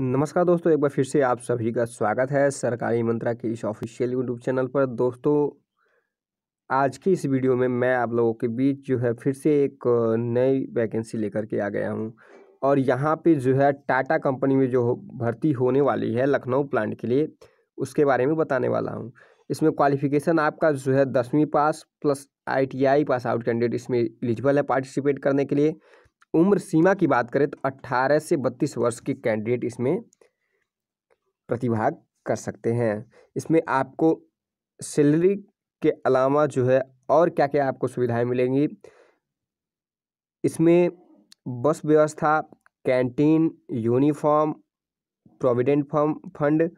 नमस्कार दोस्तों एक बार फिर से आप सभी का स्वागत है सरकारी मंत्रा के इस ऑफिशियल यूट्यूब चैनल पर दोस्तों आज की इस वीडियो में मैं आप लोगों के बीच जो है फिर से एक नई वैकेंसी लेकर के आ गया हूँ और यहाँ पे जो है टाटा कंपनी में जो भर्ती होने वाली है लखनऊ प्लांट के लिए उसके बारे में बताने वाला हूँ इसमें क्वालिफिकेशन आपका जो है दसवीं pass plus I pass out candidate इसमें एलिजिबल है पार्टिसिपेट करने के लिए उम्र सीमा की बात करें तो 18 से 32 वर्ष के कैंडिडेट इसमें प्रतिभाग कर सकते हैं इसमें आपको सैलरी के अलावा जो है और क्या क्या आपको सुविधाएं मिलेंगी इसमें बस व्यवस्था canteen uniform provident form fund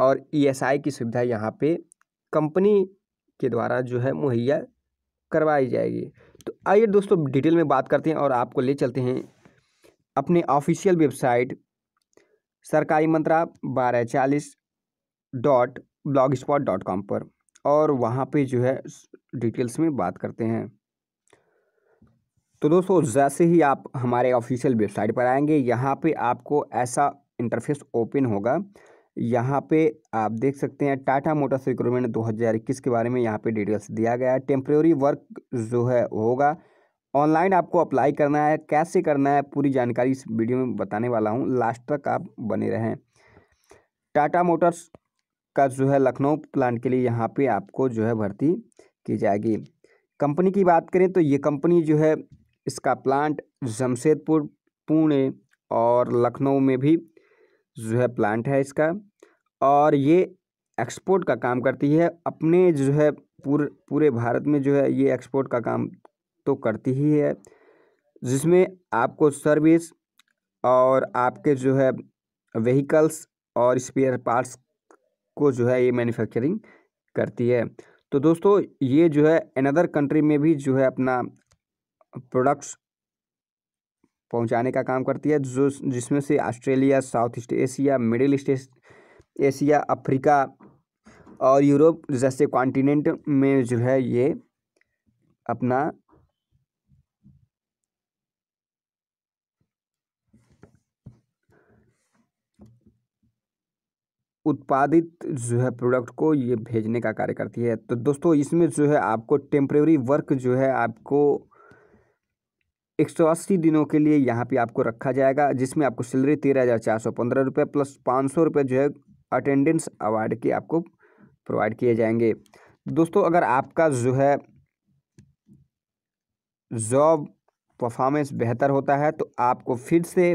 और ईएसआई की सुविधा यहाँ पे कंपनी के द्वारा जो है मुहैया करवाई जाएगी आइए दोस्तों डिटेल में बात करते हैं और आपको ले चलते हैं अपने ऑफिशियल वेबसाइट सरकारी मंत्रा बारह चालीस dot blogspot dot com पर और वहाँ पे जो है डिटेल्स में बात करते हैं तो दोस्तों जैसे ही आप हमारे ऑफिशियल वेबसाइट पर आएंगे यहाँ पे आपको ऐसा इंटरफेस ओपन होगा यहाँ पे आप देख सकते हैं टाटा मोटर्स रिक्रूटमेंट 2021 के बारे में यहाँ पे डिटेल्स दिया गया है टेम्प्रेरी वर्क जो है होगा ऑनलाइन आपको अप्लाई करना है कैसे करना है पूरी जानकारी इस वीडियो में बताने वाला हूँ लास्ट तक आप बने रहें टाटा मोटर्स का जो है लखनऊ प्लांट के लिए यहाँ पर आपको जो है भर्ती की जाएगी कंपनी की बात करें तो ये कंपनी जो है इसका प्लांट जमशेदपुर पुणे और लखनऊ में भी जो है प्लांट है इसका और ये एक्सपोर्ट का काम करती है अपने जो है पूरे पूरे भारत में जो है ये एक्सपोर्ट का काम तो करती ही है जिसमें आपको सर्विस और आपके जो है व्हीकल्स और स्पेयर पार्ट्स को जो है ये मैन्युफैक्चरिंग करती है तो दोस्तों ये जो है अनदर कंट्री में भी जो है अपना प्रोडक्ट्स पहुंचाने का काम करती है जो जिसमें से Australia South East Asia Middle East Asia Africa और यूरोप जैसे कॉन्टिनेंट में जो है ये अपना उत्पादित जो है प्रोडक्ट को ये भेजने का कार्य करती है तो दोस्तों इसमें जो है आपको टेम्प्रेरी वर्क जो है आपको 180 दिनों के लिए यहाँ पे आपको रखा जाएगा जिसमें आपको सैलरी तेरह हज़ार चार सौ पंद्रह रुपये प्लस पाँच सौ रुपये जो है अटेंडेंस अवार्ड के आपको प्रोवाइड किए जाएंगे दोस्तों अगर आपका जो है जॉब परफॉर्मेंस बेहतर होता है तो आपको फिर से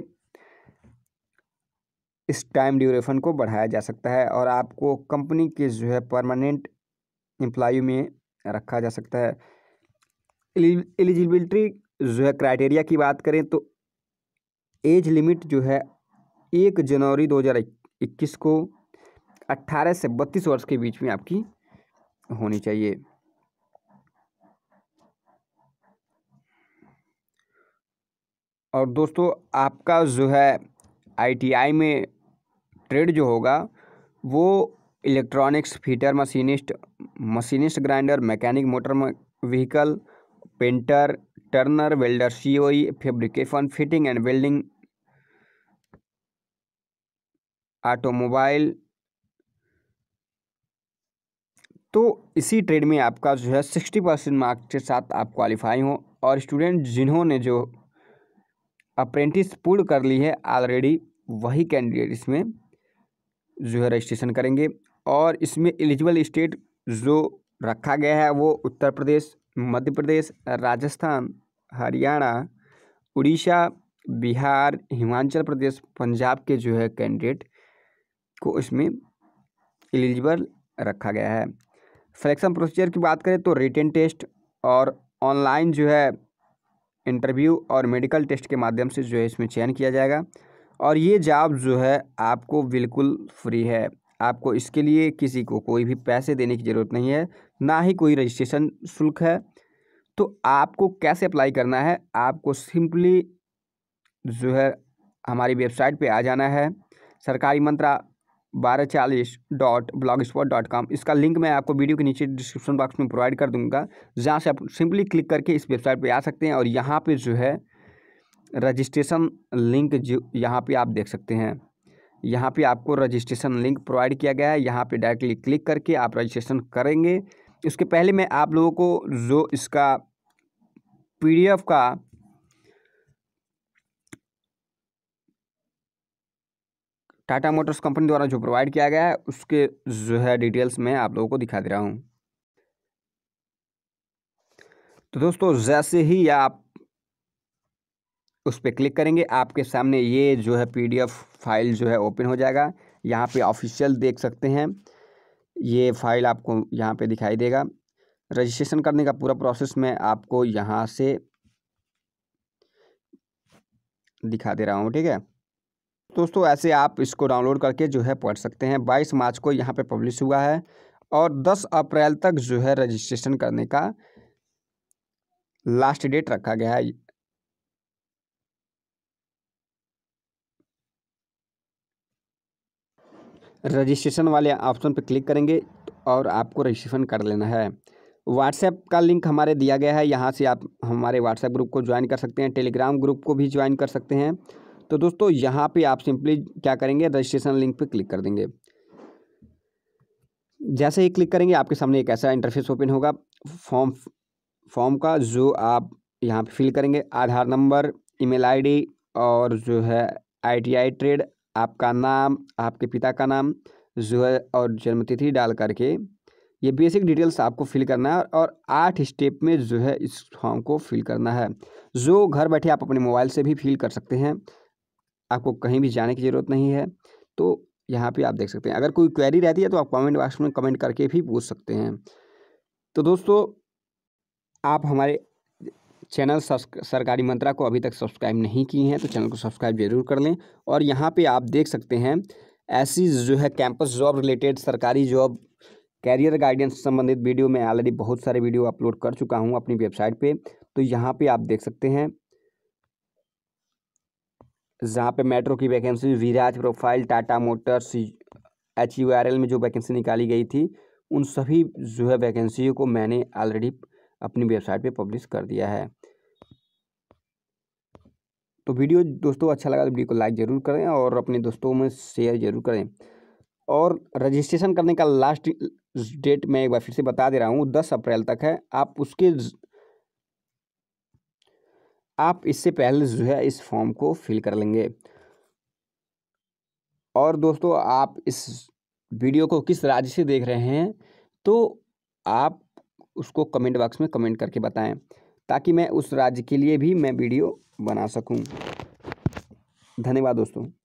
इस टाइम ड्यूरेशन को बढ़ाया जा सकता है और आपको कंपनी के जो है परमानेंट एम्प्लॉ में रखा जा सकता है एलिजिबिलिटी जो है क्राइटेरिया की बात करें तो एज लिमिट जो है एक जनवरी 2021 को 18 से 32 वर्ष के बीच में आपकी होनी चाहिए और दोस्तों आपका जो है आईटीआई में ट्रेड जो होगा वो electronics fitter machinist machinist grinder mechanic motor vehicle painter turner welder COE fabrication fitting and welding automobile तो इसी ट्रेड में आपका जो है सिक्सटी परसेंट मार्क्स के साथ आप क्वालिफाई हो और स्टूडेंट जिन्होंने जो अप्रेंटिस पूर्ण कर ली है ऑलरेडी वही कैंडिडेट इसमें जो है रजिस्ट्रेशन करेंगे और इसमें एलिजिबल स्टेट जो रखा गया है वो उत्तर प्रदेश मध्य प्रदेश राजस्थान हरियाणा उड़ीसा बिहार हिमाचल प्रदेश पंजाब के जो है कैंडिडेट को इसमें एलिजिबल रखा गया है सिलेक्शन प्रोसीजर की बात करें तो रिटर्न टेस्ट और ऑनलाइन जो है इंटरव्यू और मेडिकल टेस्ट के माध्यम से जो है इसमें चयन किया जाएगा और ये जॉब जो है आपको बिल्कुल फ्री है आपको इसके लिए किसी को कोई भी पैसे देने की ज़रूरत नहीं है ना ही कोई रजिस्ट्रेशन शुल्क है तो आपको कैसे अप्लाई करना है आपको सिंपली जो है हमारी वेबसाइट पे आ जाना है सरकारी मंत्रा बारह चालीस dot blogspot dot com इसका लिंक मैं आपको वीडियो के नीचे डिस्क्रिप्शन बॉक्स में प्रोवाइड कर दूंगा जहाँ से आप सिंपली क्लिक करके इस वेबसाइट पे आ सकते हैं और यहाँ पे जो है रजिस्ट्रेशन लिंक जो यहाँ पे आप देख सकते हैं यहाँ पे आपको रजिस्ट्रेशन लिंक प्रोवाइड किया गया है यहाँ पे डायरेक्टली क्लिक करके आप रजिस्ट्रेशन करेंगे इसके पहले मैं आप लोगों को जो इसका पीडीएफ का टाटा मोटर्स कंपनी द्वारा जो प्रोवाइड किया गया है उसके जो है डिटेल्स मैं आप लोगों को दिखा दे रहा हूँ तो दोस्तों जैसे ही आप उस पर क्लिक करेंगे आपके सामने ये जो है पीडीएफ फाइल जो है ओपन हो जाएगा यहाँ पे ऑफिशियल देख सकते हैं ये फाइल आपको यहाँ पे दिखाई देगा रजिस्ट्रेशन करने का पूरा प्रोसेस मैं आपको यहाँ से दिखा दे रहा हूँ ठीक है दोस्तों ऐसे आप इसको डाउनलोड करके जो है पढ़ सकते हैं बाईस मार्च को यहाँ पे पब्लिश हुआ है और दस अप्रैल तक जो है रजिस्ट्रेशन करने का लास्ट डेट रखा गया है रजिस्ट्रेशन वाले ऑप्शन पर क्लिक करेंगे और आपको रजिस्ट्रेशन कर लेना है व्हाट्सएप का लिंक हमारे दिया गया है यहाँ से आप हमारे व्हाट्सएप ग्रुप को ज्वाइन कर सकते हैं टेलीग्राम ग्रुप को भी ज्वाइन कर सकते हैं तो दोस्तों यहाँ पे आप सिंपली क्या करेंगे रजिस्ट्रेशन लिंक पे क्लिक कर देंगे जैसे ही क्लिक करेंगे आपके सामने एक ऐसा इंटरफेस ओपन होगा फॉर्म फॉर्म का जो आप यहाँ पे फिल करेंगे आधार नंबर ईमेल आईडी और जो है आईटीआई ट्रेड आपका नाम आपके पिता का नाम जो है और जन्मतिथि डाल करके ये बेसिक डिटेल्स आपको फिल करना है और आठ स्टेप में जो है इस फॉर्म को फिल करना है जो घर बैठे आप अपने मोबाइल से भी फिल कर सकते हैं आपको कहीं भी जाने की ज़रूरत नहीं है तो यहाँ पे आप देख सकते हैं अगर कोई क्वेरी रहती है तो आप कमेंट बॉक्स में कमेंट करके भी पूछ सकते हैं तो दोस्तों आप हमारे चैनल सरकारी मंत्रा को अभी तक सब्सक्राइब नहीं किए हैं तो चैनल को सब्सक्राइब जरूर कर लें और यहाँ पे आप देख सकते हैं ऐसी जो है कैंपस जॉब रिलेटेड सरकारी जॉब कैरियर गाइडेंस संबंधित वीडियो मैं ऑलरेडी बहुत सारे वीडियो अपलोड कर चुका हूँ अपनी वेबसाइट पर तो यहाँ पर आप देख सकते हैं जहाँ पे मेट्रो की vacancy Viraj profile Tata Motors H U R L में जो वैकेंसी निकाली गई थी उन सभी जो है वैकेंसी को मैंने ऑलरेडी अपनी वेबसाइट पे पब्लिश कर दिया है तो वीडियो दोस्तों अच्छा लगा तो वीडियो को लाइक ज़रूर करें और अपने दोस्तों में शेयर ज़रूर करें और रजिस्ट्रेशन करने का लास्ट डेट मैं एक बार फिर से बता दे रहा हूँ दस अप्रैल तक है आप उसके आप इससे पहले जो है इस फॉर्म को फिल कर लेंगे और दोस्तों आप इस वीडियो को किस राज्य से देख रहे हैं तो आप उसको कमेंट बॉक्स में कमेंट करके बताएं ताकि मैं उस राज्य के लिए भी मैं वीडियो बना सकूं धन्यवाद दोस्तों